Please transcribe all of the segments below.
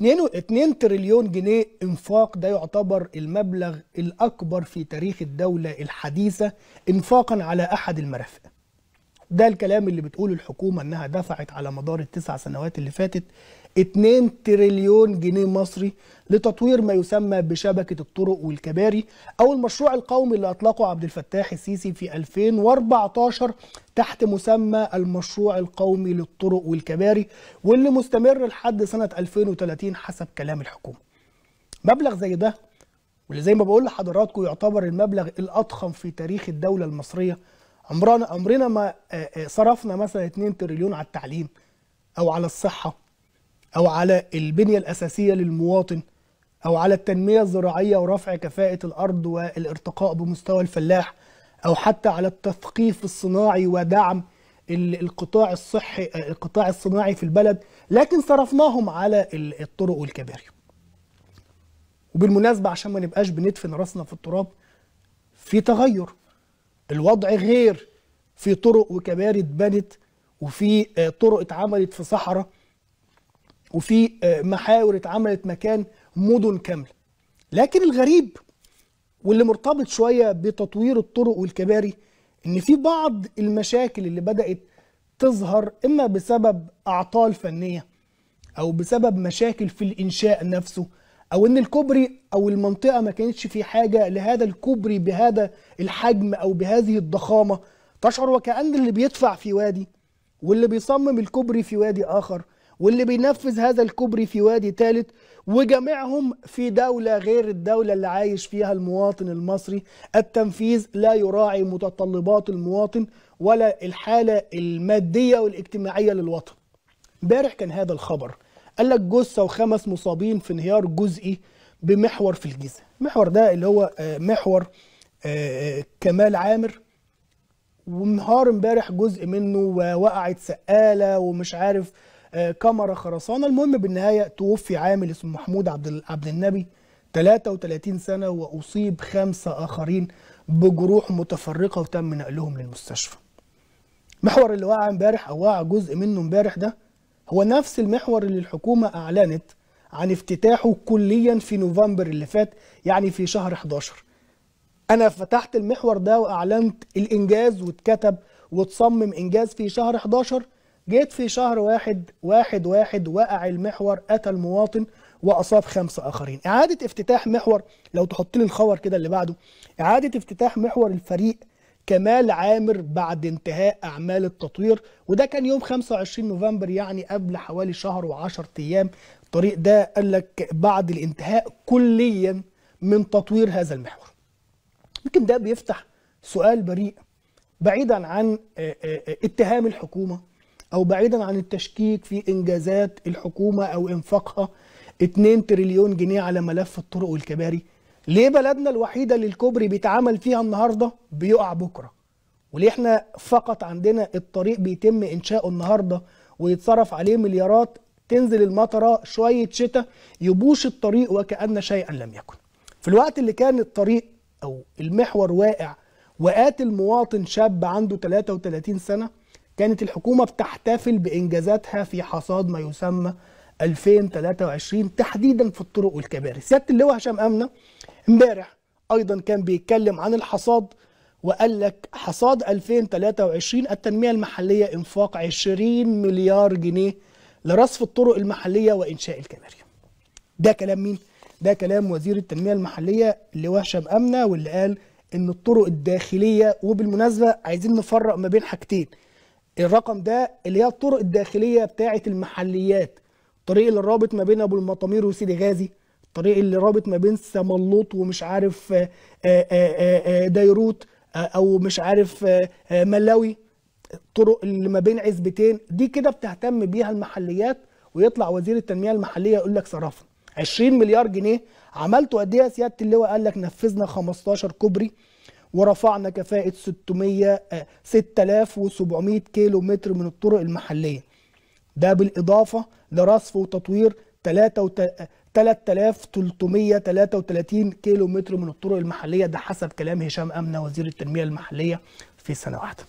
2 2 تريليون جنيه انفاق ده يعتبر المبلغ الاكبر في تاريخ الدوله الحديثه انفاقا على احد المرافق ده الكلام اللي بتقول الحكومه انها دفعت على مدار التسع سنوات اللي فاتت 2 تريليون جنيه مصري لتطوير ما يسمى بشبكة الطرق والكباري أو المشروع القومي اللي أطلقه عبد الفتاح السيسي في 2014 تحت مسمى المشروع القومي للطرق والكباري واللي مستمر لحد سنة 2030 حسب كلام الحكومة مبلغ زي ده واللي زي ما بقول لحضراتكم يعتبر المبلغ الأضخم في تاريخ الدولة المصرية عمرنا عمرنا ما آه، آه، صرفنا مثلا 2 تريليون على التعليم أو على الصحة أو على البنية الأساسية للمواطن أو على التنمية الزراعية ورفع كفاءة الأرض والارتقاء بمستوى الفلاح أو حتى على التثقيف الصناعي ودعم القطاع الصحي القطاع الصناعي في البلد لكن صرفناهم على الطرق والكباري وبالمناسبة عشان ما نبقاش بندفن راسنا في التراب في تغير الوضع غير في طرق وكباري اتبنت وفي آه، طرق اتعملت في صحراء وفي آه، محاور اتعملت مكان مدن كامله لكن الغريب واللي مرتبط شويه بتطوير الطرق والكباري ان في بعض المشاكل اللي بدات تظهر اما بسبب اعطال فنيه او بسبب مشاكل في الانشاء نفسه او ان الكوبري او المنطقه ما كانتش في حاجه لهذا الكوبري بهذا الحجم او بهذه الضخامه تشعر وكأن اللي بيدفع في وادي واللي بيصمم الكوبري في وادي اخر واللي بينفذ هذا الكوبري في وادي ثالث وجميعهم في دولة غير الدولة اللي عايش فيها المواطن المصري التنفيذ لا يراعي متطلبات المواطن ولا الحالة المادية والاجتماعية للوطن امبارح كان هذا الخبر قال لك جثة وخمس مصابين في انهيار جزئي بمحور في الجيزة المحور ده اللي هو آه، محور آه، آه، كمال عامر وانهار امبارح جزء منه ووقعت سقالة ومش عارف آه، كاميرا خرسانه المهم بالنهايه توفي عامل اسمه محمود عبد عبد النبي 33 سنه واصيب خمسه اخرين بجروح متفرقه وتم نقلهم للمستشفى. محور اللي وقع امبارح او وقع جزء منه امبارح ده هو نفس المحور اللي الحكومه اعلنت عن افتتاحه كليا في نوفمبر اللي فات يعني في شهر 11 انا فتحت المحور ده واعلنت الانجاز واتكتب وتصمم انجاز في شهر 11 جيت في شهر واحد واحد واحد وقع المحور أتى المواطن وأصاب خمسة آخرين إعادة افتتاح محور لو تحط لي الخبر كده اللي بعده إعادة افتتاح محور الفريق كمال عامر بعد انتهاء أعمال التطوير وده كان يوم 25 نوفمبر يعني قبل حوالي شهر و10 أيام الطريق ده قال لك بعد الانتهاء كليا من تطوير هذا المحور يمكن ده بيفتح سؤال بريء بعيدا عن آه، آه، آه، اتهام الحكومه أو بعيدا عن التشكيك في إنجازات الحكومة أو إنفاقها 2 تريليون جنيه على ملف الطرق والكباري ليه بلدنا الوحيدة اللي الكوبري بيتعمل فيها النهاردة بيقع بكرة وليه احنا فقط عندنا الطريق بيتم إنشاؤه النهاردة ويتصرف عليه مليارات تنزل المطرة شوية شتاء يبوش الطريق وكأن شيئا لم يكن في الوقت اللي كان الطريق أو المحور واقع وقات المواطن شاب عنده 33 سنة كانت الحكومة بتحتفل بإنجازاتها في حصاد ما يسمى 2023 تحديدا في الطرق والكباري سيادة اللواء هشام أمنة امبارح أيضا كان بيتكلم عن الحصاد وقال لك حصاد 2023 التنمية المحلية إنفاق 20 مليار جنيه لرصف الطرق المحلية وإنشاء الكباري ده كلام مين؟ ده كلام وزير التنمية المحلية اللي هشام أمنة واللي قال إن الطرق الداخلية وبالمناسبة عايزين نفرق ما بين حاجتين الرقم ده اللي هي الطرق الداخليه بتاعه المحليات الطريق اللي رابط ما بين ابو المطامير وسيدي غازي الطريق اللي رابط ما بين سملوط ومش عارف آه، آه، آه، ديروت او مش عارف ملاوي الطرق اللي ما بين عزبتين دي كده بتهتم بيها المحليات ويطلع وزير التنميه المحليه يقول لك صرفنا 20 مليار جنيه عملتوا قد ايه يا سياده اللواء قال لك نفذنا 15 كوبري ورفعنا كفاءة 600 6700 كيلو متر من الطرق المحلية ده بالإضافة لرصف وتطوير 3333 كيلو متر من الطرق المحلية ده حسب كلام هشام أمنة وزير التنمية المحلية في سنة واحدة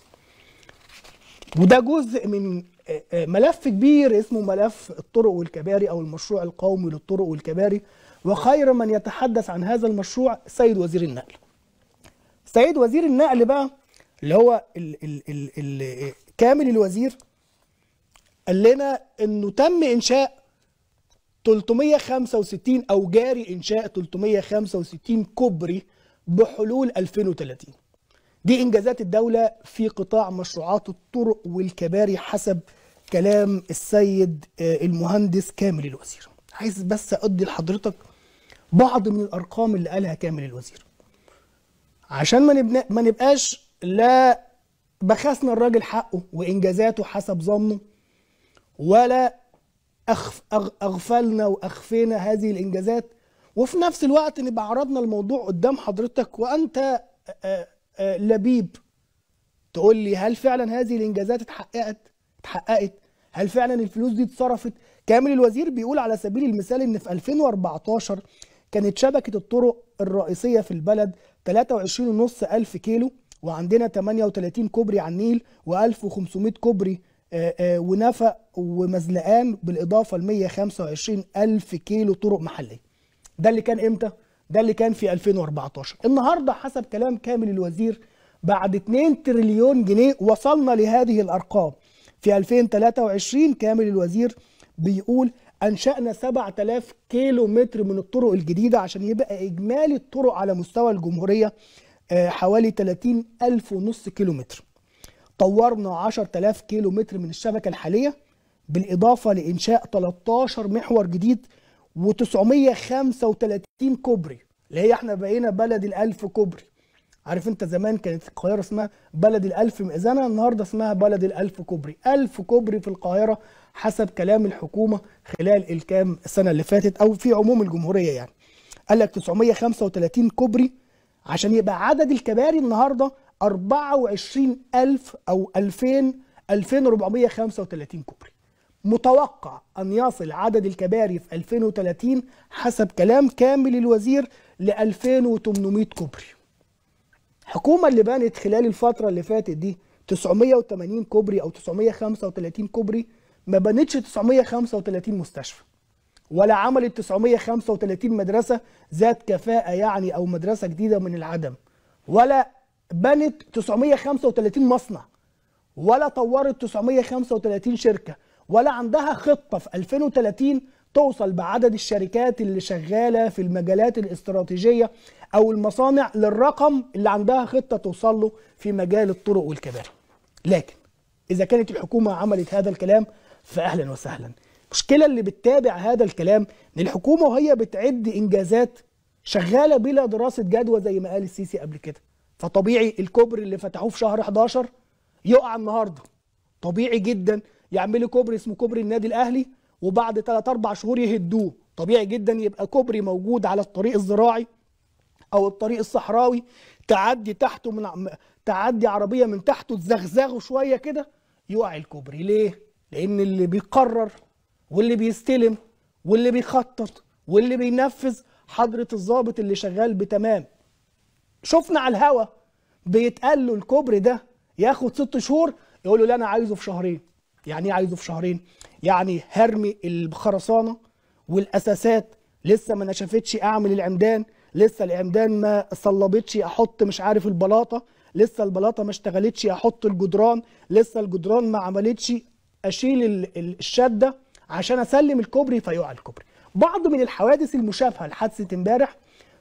وده جزء من آه، آه، ملف كبير اسمه ملف الطرق والكباري أو المشروع القومي للطرق والكباري وخير من يتحدث عن هذا المشروع سيد وزير النقل سيد وزير النقل بقى اللي هو الـ ال ال ال كامل الوزير قال لنا انه تم انشاء 365 او جاري انشاء 365 كوبري بحلول 2030 دي انجازات الدوله في قطاع مشروعات الطرق والكباري حسب كلام السيد آه، المهندس كامل الوزير عايز بس ادي لحضرتك بعض من الارقام اللي قالها كامل الوزير عشان ما نبنا ما نبقاش لا بخسنا الراجل حقه وانجازاته حسب ظنه ولا أخف اغفلنا واخفينا هذه الانجازات وفي نفس الوقت نبقى عرضنا الموضوع قدام حضرتك وانت لبيب تقول لي هل فعلا هذه الانجازات اتحققت اتحققت هل فعلا الفلوس دي اتصرفت كامل الوزير بيقول على سبيل المثال ان في 2014 كانت شبكة الطرق الرئيسية في البلد 23.5 ألف كيلو وعندنا 38 كوبري على النيل و1500 كوبري آه، آه، ونفق ومزلقان بالإضافة ل 125 ألف كيلو طرق محلية ده اللي كان إمتى؟ ده اللي كان في 2014 النهاردة حسب كلام كامل الوزير بعد 2 تريليون جنيه وصلنا لهذه الأرقام في 2023 كامل الوزير بيقول انشانا 7000 كيلو متر من الطرق الجديده عشان يبقى اجمالي الطرق على مستوى الجمهوريه آه، حوالي 30 ألف ونص كيلو متر طورنا 10000 كيلو متر من الشبكه الحاليه بالاضافه لانشاء 13 محور جديد و935 كوبري اللي هي احنا بقينا بلد الألف كوبري عارف انت زمان كانت القاهره اسمها بلد الالف مئذنه النهارده اسمها بلد الالف كوبري الف كوبري في القاهره حسب كلام الحكومه خلال الكام السنه اللي فاتت او في عموم الجمهوريه يعني قال لك 935 كوبري عشان يبقى عدد الكباري النهارده 24000 او 2000 2435 كوبري متوقع أن يصل عدد الكباري في 2030 حسب كلام كامل الوزير ل 2800 كوبري الحكومه اللي بنت خلال الفتره اللي فاتت دي 980 كوبري او 935 كوبري ما بنتش 935 مستشفى ولا عملت 935 مدرسه ذات كفاءه يعني او مدرسه جديده من العدم ولا بنت 935 مصنع ولا طورت 935 شركه ولا عندها خطه في 2030 توصل بعدد الشركات اللي شغاله في المجالات الاستراتيجيه او المصانع للرقم اللي عندها خطه توصل له في مجال الطرق والكباري لكن اذا كانت الحكومه عملت هذا الكلام فاهلا وسهلا المشكله اللي بتتابع هذا الكلام ان الحكومه وهي بتعد انجازات شغاله بلا دراسه جدوى زي ما قال السيسي قبل كده فطبيعي الكوبري اللي فتحوه في شهر 11 يقع النهارده طبيعي جدا يعملوا كوبري اسمه كوبري النادي الاهلي وبعد 3 4 شهور يهدوه طبيعي جدا يبقى كوبري موجود على الطريق الزراعي او الطريق الصحراوي تعدي تحته من تعدي عربيه من تحته تزغزغه شويه كده يقع الكوبري ليه لان اللي بيقرر واللي بيستلم واللي بيخطط واللي بينفذ حضره الضابط اللي شغال بتمام شفنا على الهوا بيتقال له الكوبري ده ياخد ست شهور يقول له لا انا عايزه في شهرين يعني ايه عايزه في شهرين يعني هرمي الخرسانه والاساسات لسه ما نشفتش اعمل العمدان لسه العمدان ما صلبتش احط مش عارف البلاطه لسه البلاطه ما اشتغلتش احط الجدران لسه الجدران ما عملتش اشيل الشده عشان اسلم الكوبري فيقع الكوبري بعض من الحوادث المشابهه لحادثه امبارح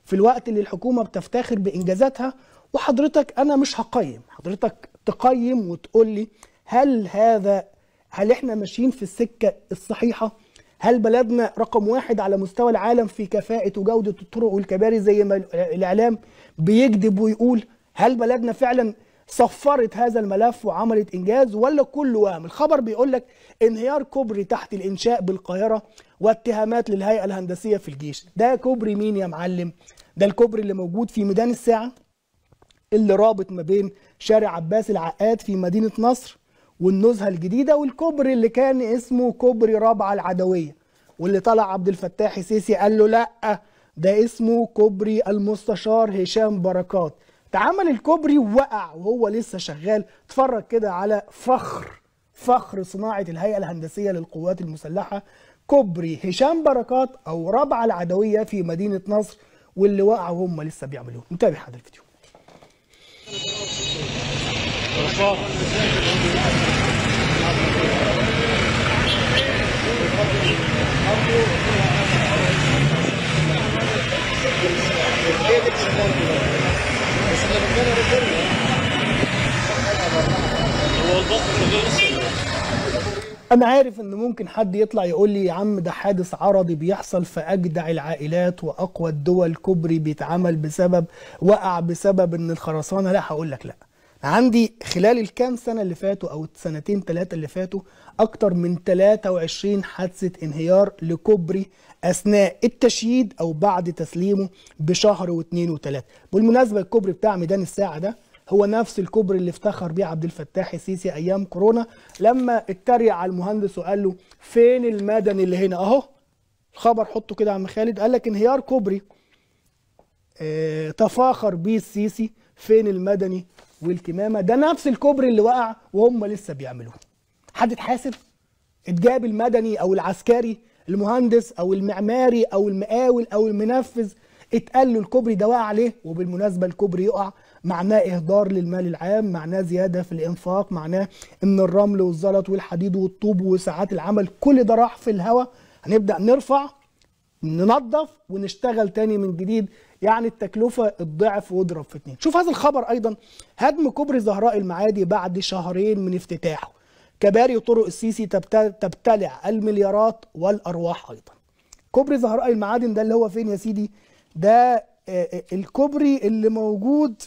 في الوقت اللي الحكومه بتفتخر بانجازاتها وحضرتك انا مش هقيم حضرتك تقيم وتقول لي هل هذا هل احنا ماشيين في السكه الصحيحه هل بلدنا رقم واحد على مستوى العالم في كفاءة وجودة الطرق والكباري زي ما الإعلام بيكذب ويقول هل بلدنا فعلا صفرت هذا الملف وعملت إنجاز ولا كل وهم الخبر بيقول لك انهيار كوبري تحت الإنشاء بالقاهرة واتهامات للهيئة الهندسية في الجيش ده كوبري مين يا معلم ده الكوبري اللي موجود في ميدان الساعة اللي رابط ما بين شارع عباس العقاد في مدينة نصر والنزهه الجديده والكوبري اللي كان اسمه كوبري رابعه العدويه واللي طلع عبد الفتاح السيسي قال له لا ده اسمه كوبري المستشار هشام بركات تعمل الكوبري ووقع وهو لسه شغال اتفرج كده على فخر فخر صناعه الهيئه الهندسيه للقوات المسلحه كوبري هشام بركات او رابعه العدويه في مدينه نصر واللي وقع وهم لسه بيعملوه متابع هذا الفيديو أنا عارف إن ممكن حد يطلع يقول لي يا عم ده حادث عرضي بيحصل في أجدع العائلات وأقوى الدول كوبري بيتعمل بسبب وقع بسبب إن الخرسانة لا هقول لك لأ عندي خلال الكام سنه اللي فاتوا او السنتين ثلاثه اللي فاتوا اكتر من 23 حادثه انهيار لكوبري اثناء التشييد او بعد تسليمه بشهر واثنين وثلاثه بالمناسبه الكوبري بتاع ميدان الساعه ده هو نفس الكوبري اللي افتخر بيه عبد الفتاح السيسي ايام كورونا لما اتريق على المهندس وقال له فين المدني اللي هنا اهو الخبر حطه كده يا عم خالد قال لك انهيار كوبري اه تفاخر بيه السيسي فين المدني والكمامه ده نفس الكوبري اللي وقع وهم لسه بيعملوه حد اتحاسب اتجاب المدني او العسكري المهندس او المعماري او المقاول او المنفذ اتقال له الكوبري ده وقع عليه وبالمناسبه الكوبري يقع معناه اهدار للمال العام معناه زياده في الانفاق معناه ان الرمل والزلط والحديد والطوب وساعات العمل كل ده راح في الهواء هنبدا نرفع ننظف ونشتغل تاني من جديد يعني التكلفه الضعف واضرب في اتنين شوف هذا الخبر ايضا هدم كوبري زهراء المعادي بعد شهرين من افتتاحه كباري طرق السيسي تبتلع المليارات والارواح ايضا كوبري زهراء المعادن ده اللي هو فين يا سيدي ده آه، آه، الكوبري اللي موجود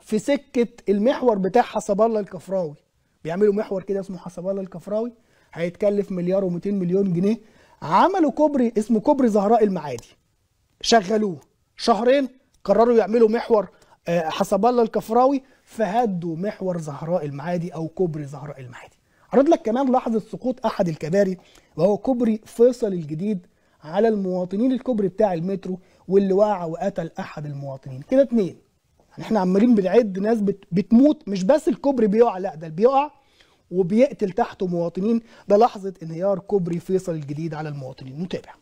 في سكه المحور بتاع حسب الله الكفراوي بيعملوا محور كده اسمه حسب الله الكفراوي هيتكلف مليار و200 مليون جنيه عملوا كوبري اسمه كوبري زهراء المعادي شغلوه شهرين قرروا يعملوا محور آه، حسب الله الكفراوي فهدوا محور زهراء المعادي او كوبري زهراء المعادي عرض لك كمان لحظه سقوط احد الكباري وهو كوبري فيصل الجديد على المواطنين الكوبري بتاع المترو واللي وقع وقتل احد المواطنين كده اثنين يعني احنا عمالين بنعد ناس بت... بتموت مش بس الكوبري بيقع لا ده بيقع وبيقتل تحته مواطنين ده لحظه انهيار كوبري فيصل الجديد على المواطنين نتابع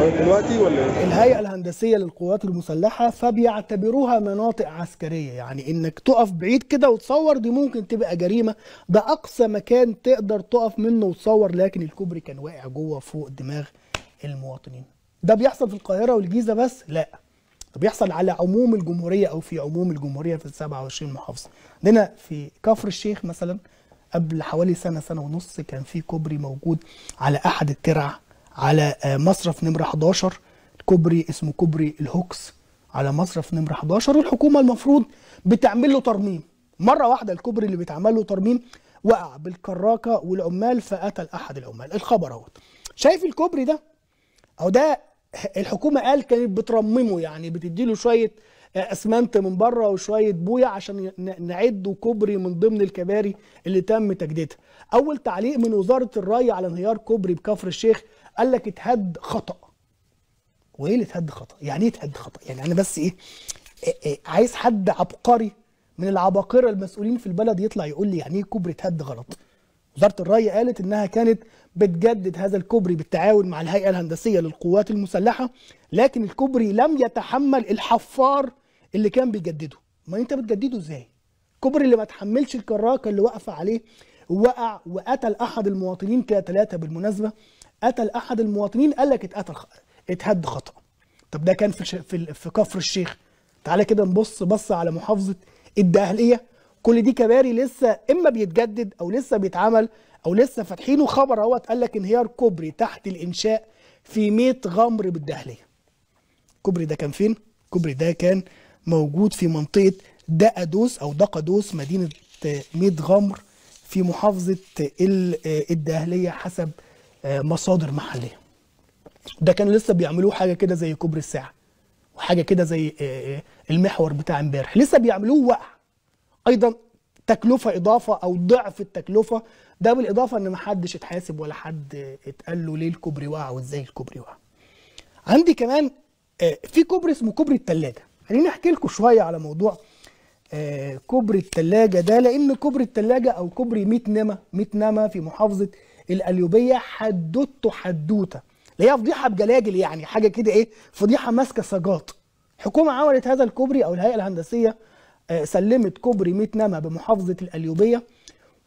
دلوقتي ولا إيه؟ الهيئه الهندسيه للقوات المسلحه فبيعتبروها مناطق عسكريه يعني انك تقف بعيد كده وتصور دي ممكن تبقى جريمه ده اقصى مكان تقدر تقف منه وتصور لكن الكوبري كان واقع جوه فوق دماغ المواطنين ده بيحصل في القاهره والجيزه بس لا ده بيحصل على عموم الجمهوريه او في عموم الجمهوريه في ال 27 محافظه عندنا في كفر الشيخ مثلا قبل حوالي سنه سنه ونص كان في كوبري موجود على احد الترع على آه، مصرف نمره 11 كوبري اسمه كوبري الهوكس على مصرف نمره 11 والحكومه المفروض بتعمل له ترميم مره واحده الكوبري اللي بيتعمل له ترميم وقع بالكراكه والعمال فقتل احد العمال الخبر اهوت شايف الكوبري ده او ده الحكومه قال كانت بترممه يعني بتدي له شويه آه، اسمنت من بره وشويه بويه عشان نعده كوبري من ضمن الكباري اللي تم تجديدها. اول تعليق من وزاره الري على انهيار كوبري بكفر الشيخ قال لك اتهد خطا وايه اللي اتهد خطا يعني ايه اتهد خطا يعني انا بس ايه, إيه, إيه عايز حد عبقري من العباقره المسؤولين في البلد يطلع يقول لي يعني ايه كوبري اتهد غلط وزاره الري قالت انها كانت بتجدد هذا الكوبري بالتعاون مع الهيئه الهندسيه للقوات المسلحه لكن الكوبري لم يتحمل الحفار اللي كان بيجدده ما انت بتجدده ازاي كوبري اللي ما تحملش الكراكه اللي واقفه عليه وقع وقتل احد المواطنين كده ثلاثه بالمناسبه قتل احد المواطنين قال لك اتقتل اتهد خطا طب ده كان في الش... في, في كفر الشيخ تعالى كده نبص بص على محافظه الدقهليه كل دي كباري لسه اما بيتجدد او لسه بيتعمل او لسه فاتحينه خبر اهوت قال لك انهيار كوبري تحت الانشاء في 100 غمر بالدهليه الكوبري ده كان فين الكوبري ده كان موجود في منطقه دقدوس او دقدوس مدينه 100 غمر في محافظه الدهليه حسب آه، مصادر محليه ده كان لسه بيعملوه حاجه كده زي كوبري الساعه وحاجه كده زي آه، آه، المحور بتاع امبارح لسه بيعملوه وقع ايضا تكلفه اضافه او ضعف التكلفه ده بالاضافه ان ما حدش اتحاسب ولا حد اتقال له ليه الكوبري وقع وازاي الكوبري وقع عندي كمان في كوبري اسمه كوبري التلاجة خليني احكي لكم شويه على موضوع كوبري التلاجة ده لان كوبري التلاجة او كوبري ميت نما ميت نما في محافظه القليوبيه حدوته حدوته اللي هي فضيحه بجلاجل يعني حاجه كده ايه فضيحه ماسكه سجاط حكومه عملت هذا الكوبري او الهيئه الهندسيه آه، سلمت كوبري 100 نما بمحافظه القليوبيه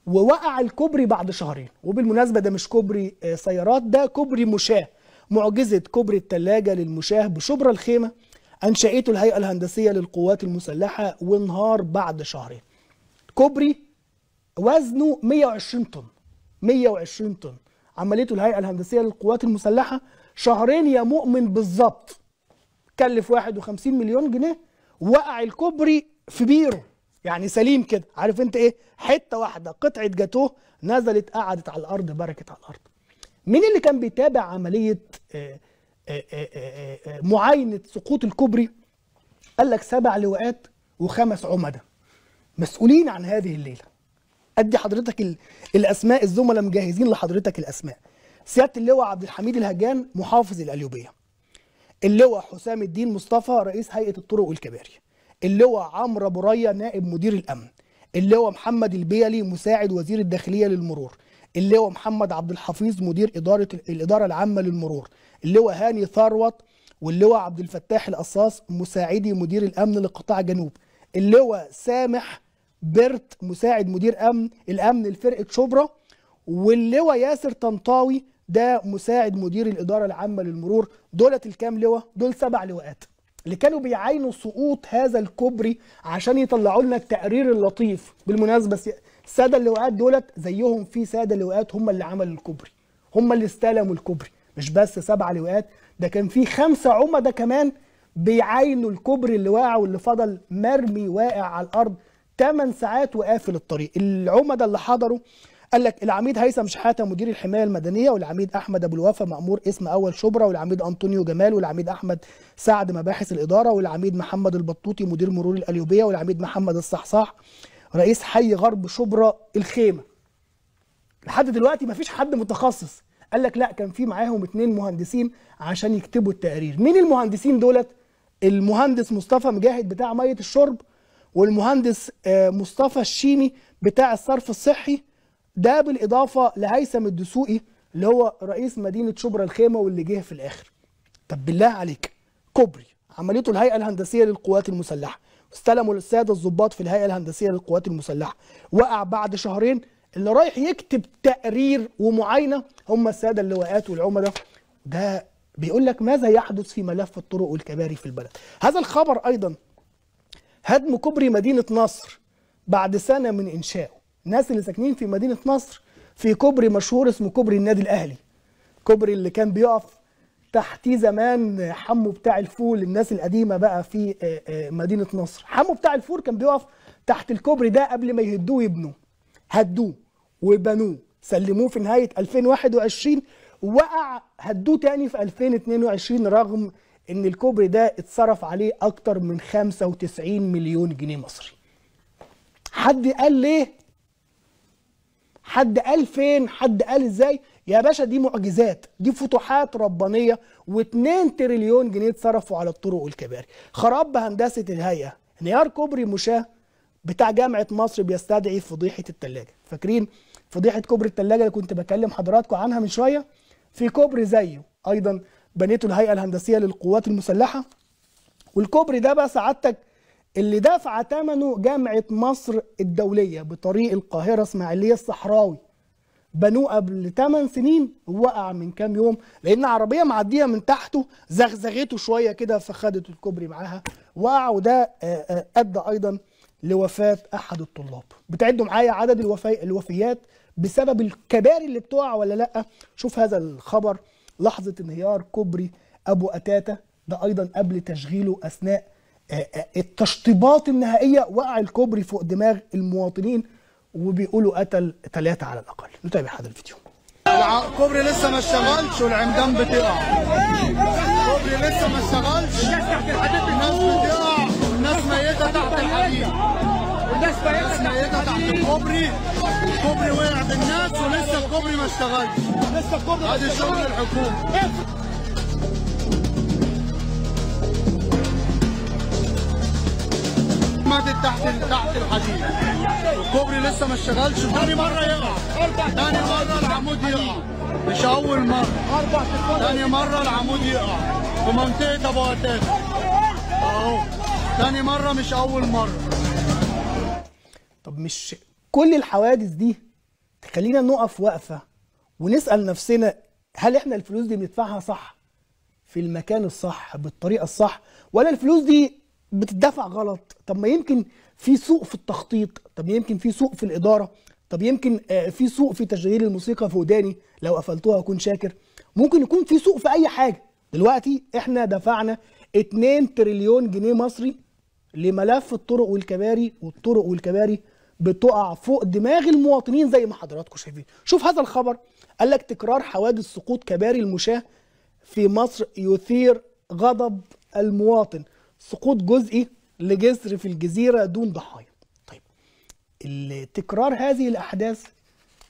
ووقع الكوبري بعد شهرين وبالمناسبه ده مش كوبري آه، سيارات ده كوبري مشاه معجزه كوبري الثلاجه للمشاه بشبرا الخيمه انشأته الهيئه الهندسيه للقوات المسلحه وانهار بعد شهرين كوبري وزنه 120 طن 120 طن عمليته الهيئه الهندسيه للقوات المسلحه شهرين يا مؤمن بالظبط كلف 51 مليون جنيه وقع الكوبري في بيرو يعني سليم كده عارف انت ايه حته واحده قطعه جاتوه نزلت قعدت على الارض بركت على الارض مين اللي كان بيتابع عمليه آه، آه، آه، معاينه سقوط الكوبري قال لك سبع لواءات وخمس عمده مسؤولين عن هذه الليله ادي حضرتك الاسماء الزملاء مجهزين لحضرتك الاسماء سياده اللواء عبد الحميد الهجان محافظ الاليوبيه اللواء حسام الدين مصطفى رئيس هيئه الطرق والكباري اللواء عمرو بريا نائب مدير الامن اللواء محمد البيلي مساعد وزير الداخليه للمرور اللواء محمد عبد الحفيظ مدير اداره الاداره العامه للمرور اللواء هاني ثروت واللواء عبد الفتاح القصاص مساعدي مدير الامن لقطاع جنوب اللواء سامح بيرت مساعد مدير امن الامن لفرقه شبرا واللواء ياسر طنطاوي ده مساعد مدير الاداره العامه للمرور دولت الكام لواء دول سبع لواءات اللي كانوا بيعاينوا سقوط هذا الكوبري عشان يطلعوا لنا التقرير اللطيف بالمناسبه الساده اللواءات دولت زيهم في ساده لواءات هم اللي عملوا الكوبري هم اللي استلموا الكوبري مش بس سبع لواءات ده كان في خمسه عمده كمان بيعاينوا الكوبري اللي واقع واللي فضل مرمي واقع على الارض 8 ساعات وقافل الطريق العمدة اللي حضروا قال لك العميد هيثم شحاته مدير الحمايه المدنيه والعميد احمد ابو الوفا مامور اسم اول شبرا والعميد انطونيو جمال والعميد احمد سعد مباحث الاداره والعميد محمد البطوطي مدير مرور الاليوبيه والعميد محمد الصحصاح رئيس حي غرب شبرا الخيمه لحد دلوقتي مفيش حد متخصص قال لك لا كان في معاهم اتنين مهندسين عشان يكتبوا التقارير مين المهندسين دولت المهندس مصطفى مجاهد بتاع ميه الشرب والمهندس آه، مصطفى الشيمي بتاع الصرف الصحي ده بالاضافه لهيثم الدسوقي اللي هو رئيس مدينه شبرا الخيمه واللي جه في الاخر طب بالله عليك كوبري عملته الهيئه الهندسيه للقوات المسلحه استلموا الساده الضباط في الهيئه الهندسيه للقوات المسلحه وقع بعد شهرين اللي رايح يكتب تقرير ومعاينه هم الساده اللواءات والعمده ده بيقول لك ماذا يحدث في ملف الطرق والكباري في البلد هذا الخبر ايضا هدم كوبري مدينة نصر بعد سنة من إنشائه الناس اللي ساكنين في مدينة نصر في كوبري مشهور اسمه كوبري النادي الأهلي كوبري اللي كان بيقف تحتيه زمان حمو بتاع الفول الناس القديمة بقى في آه، آه، مدينة نصر حمو بتاع الفول كان بيقف تحت الكوبري ده قبل ما يهدوه يبنوه هدوه وبنوه سلموه في نهاية 2021 وقع هدوه تاني في 2022 رغم ان الكوبري ده اتصرف عليه اكتر من 95 مليون جنيه مصري حد قال ليه حد قال فين حد قال ازاي يا باشا دي معجزات دي فتوحات ربانيه و2 تريليون جنيه اتصرفوا على الطرق والكباري خراب هندسه الهيئه انهيار كوبري مشاه بتاع جامعه مصر بيستدعي فضيحه الثلاجه فاكرين فضيحه كوبري الثلاجه اللي كنت بكلم حضراتكم عنها من شويه في كوبري زيه ايضا بنيته الهيئه الهندسيه للقوات المسلحه والكوبري ده بقى سعادتك اللي دفع ثمنه جامعه مصر الدوليه بطريق القاهره اسماعيليه الصحراوي بنوه قبل 8 سنين وقع من كام يوم لان عربيه معديه من تحته زغزغته شويه كده فخدت الكوبري معاها وقع وده آه، آه، ادى ايضا لوفاه احد الطلاب بتعدوا معايا عدد الوفي... الوفيات بسبب الكباري اللي بتقع ولا لا شوف هذا الخبر لحظه انهيار كوبري ابو اتاتا ده ايضا قبل تشغيله اثناء التشطيبات النهائيه وقع الكوبري فوق دماغ المواطنين وبيقولوا قتل ثلاثه على الاقل نتابع هذا الفيديو الكوبري لسه ما اشتغلش والعمدان بتقع الكوبري لسه ما اشتغلش الناس بتقع والناس ميته تحت الحديد والناس ميته تحت الكوبري الكوبري وقع بالناس ولسه الكوبري ما اشتغلش لسه ادي شغل الحكومه ماتت تحت تحت الحديد الكوبري لسه ما اشتغلش ثاني مره يقع ثاني مره العمود يقع مش اول مره ثاني مره العمود يقع في منطقه ابو قتاده اهو ثاني مره مش اول مره طب مش كل الحوادث دي تخلينا نقف وقفه ونسال نفسنا هل احنا الفلوس دي بندفعها صح في المكان الصح بالطريقه الصح ولا الفلوس دي بتدفع غلط طب ما يمكن في سوء في التخطيط طب يمكن في سوء في الاداره طب يمكن آه، في سوء في تشغيل الموسيقى في وداني لو قفلتوها اكون شاكر ممكن يكون في سوء في اي حاجه دلوقتي احنا دفعنا 2 تريليون جنيه مصري لملف الطرق والكباري والطرق والكباري بتقع فوق دماغ المواطنين زي ما حضراتكم شايفين شوف هذا الخبر قال لك تكرار حوادث سقوط كباري المشاة في مصر يثير غضب المواطن سقوط جزئي لجسر في الجزيرة دون ضحايا طيب تكرار هذه الأحداث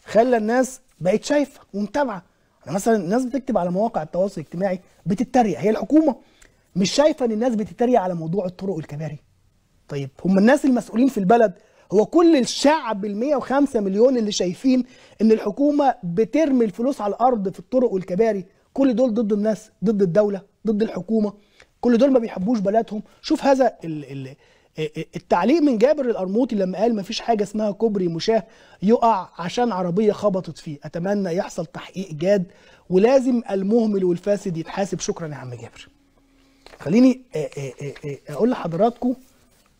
خلى الناس بقت شايفة ومتابعة أنا مثلا الناس بتكتب على مواقع التواصل الاجتماعي بتتريق هي الحكومة مش شايفة إن الناس بتتريق على موضوع الطرق والكباري طيب هم الناس المسؤولين في البلد هو كل الشعب ال 105 مليون اللي شايفين ان الحكومه بترمي الفلوس على الارض في الطرق والكباري كل دول ضد الناس ضد الدوله ضد الحكومه كل دول ما بيحبوش بلدهم شوف هذا ال ال آه، آه، التعليق من جابر القرموطي لما قال ما فيش حاجه اسمها كوبري مشاه يقع عشان عربيه خبطت فيه اتمنى يحصل تحقيق جاد ولازم المهمل والفاسد يتحاسب شكرا يا عم جابر خليني آه، اقول لحضراتكم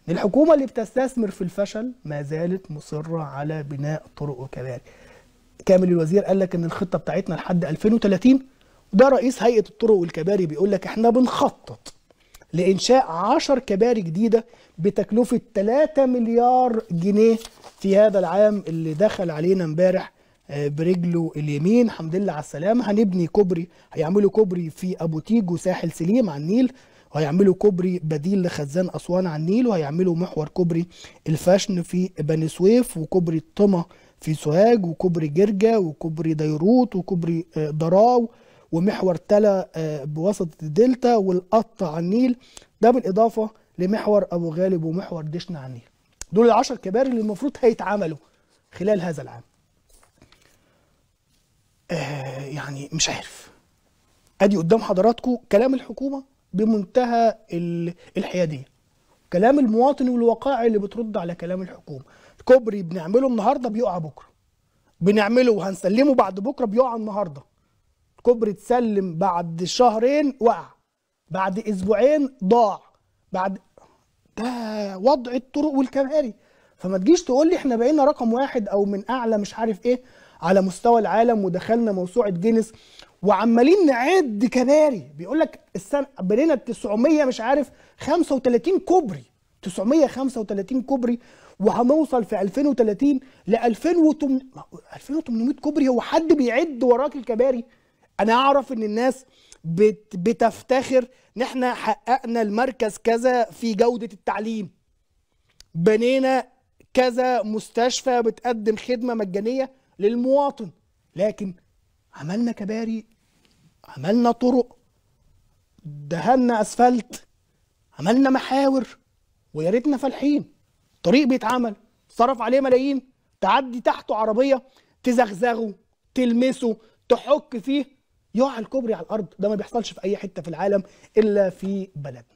الحكومة اللي بتستثمر في الفشل ما زالت مصرة على بناء طرق وكباري كامل الوزير قال لك ان الخطة بتاعتنا لحد 2030 وده رئيس هيئة الطرق والكباري بيقول لك احنا بنخطط لإنشاء 10 كباري جديدة بتكلفة 3 مليار جنيه في هذا العام اللي دخل علينا امبارح آه، برجله اليمين الحمد لله على السلامة هنبني كوبري هيعملوا كوبري في أبو تيجو ساحل سليم على النيل وهيعملوا كوبري بديل لخزان أسوان على النيل وهيعملوا محور كوبري الفاشن في بني سويف وكوبري الطمة في سوهاج وكوبري جرجة وكوبري ديروت وكوبري آه، ضراو ومحور تلا آه، بوسط الدلتا والقط على النيل ده بالإضافة لمحور أبو غالب ومحور دشنا على النيل دول العشر كبار اللي المفروض هيتعملوا خلال هذا العام آه يعني مش عارف ادي قدام حضراتكم كلام الحكومه بمنتهى الحياديه كلام المواطن والوقائع اللي بترد على كلام الحكومه كوبري بنعمله النهارده بيقع بكره بنعمله وهنسلمه بعد بكره بيقع النهارده كوبري اتسلم بعد شهرين وقع بعد اسبوعين ضاع بعد ده وضع الطرق والكباري فما تجيش تقول لي احنا بقينا رقم واحد او من اعلى مش عارف ايه على مستوى العالم ودخلنا موسوعه جينيس وعمالين نعد كباري بيقول لك السنه بنينا 900 مش عارف 35 كوبري 935 كوبري وهنوصل في 2030 ل 2800 كوبري هو حد بيعد وراك الكباري انا اعرف ان الناس بت بتفتخر ان احنا حققنا المركز كذا في جوده التعليم بنينا كذا مستشفى بتقدم خدمه مجانيه للمواطن لكن عملنا كباري عملنا طرق دهنا اسفلت عملنا محاور ويا ريتنا فالحين طريق بيتعمل صرف عليه ملايين تعدي تحته عربيه تزغزغه تلمسه تحك فيه يقع الكوبري على الارض ده ما بيحصلش في اي حته في العالم الا في بلدنا